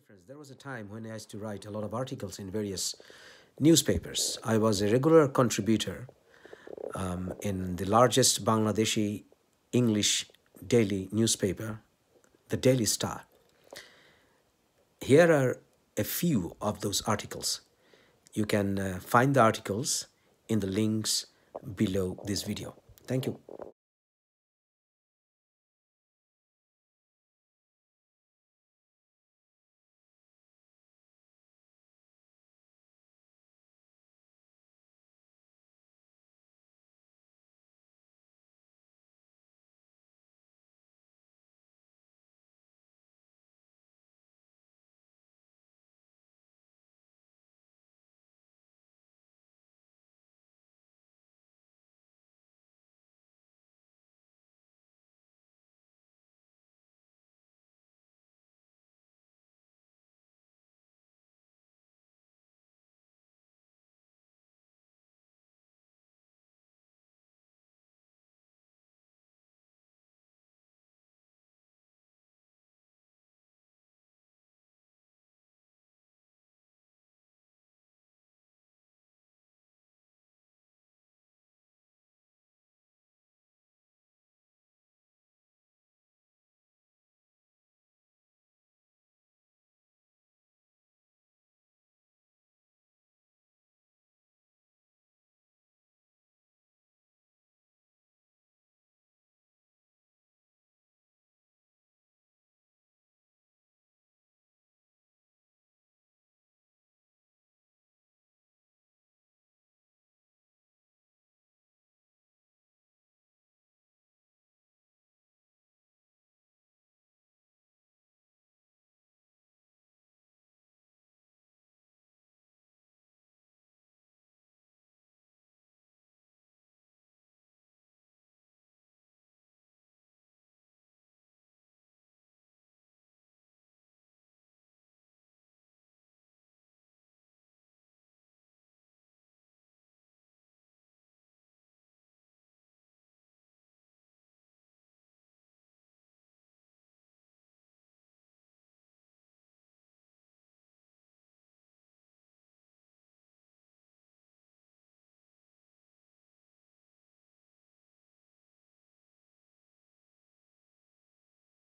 difference. There was a time when I used to write a lot of articles in various newspapers. I was a regular contributor um, in the largest Bangladeshi English daily newspaper, the Daily Star. Here are a few of those articles. You can uh, find the articles in the links below this video. Thank you.